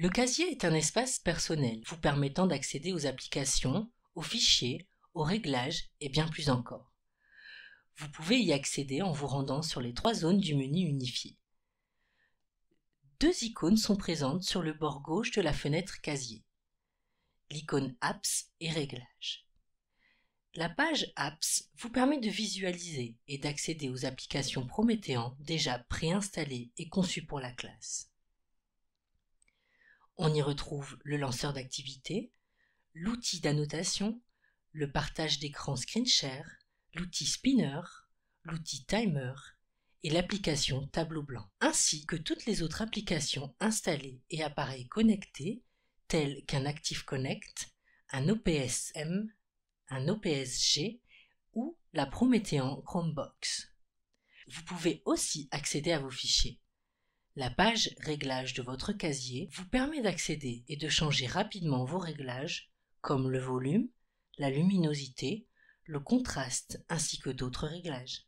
Le casier est un espace personnel vous permettant d'accéder aux applications, aux fichiers, aux réglages et bien plus encore. Vous pouvez y accéder en vous rendant sur les trois zones du menu unifié. Deux icônes sont présentes sur le bord gauche de la fenêtre casier. L'icône Apps et Réglages. La page Apps vous permet de visualiser et d'accéder aux applications Promethean déjà préinstallées et conçues pour la classe. On y retrouve le lanceur d'activité, l'outil d'annotation, le partage d'écran screen share, l'outil spinner, l'outil timer et l'application tableau blanc, ainsi que toutes les autres applications installées et appareils connectés tels qu'un Active Connect, un OPSM, un OPSG ou la Promethean Chromebox. Vous pouvez aussi accéder à vos fichiers. La page Réglages de votre casier vous permet d'accéder et de changer rapidement vos réglages comme le volume, la luminosité, le contraste ainsi que d'autres réglages.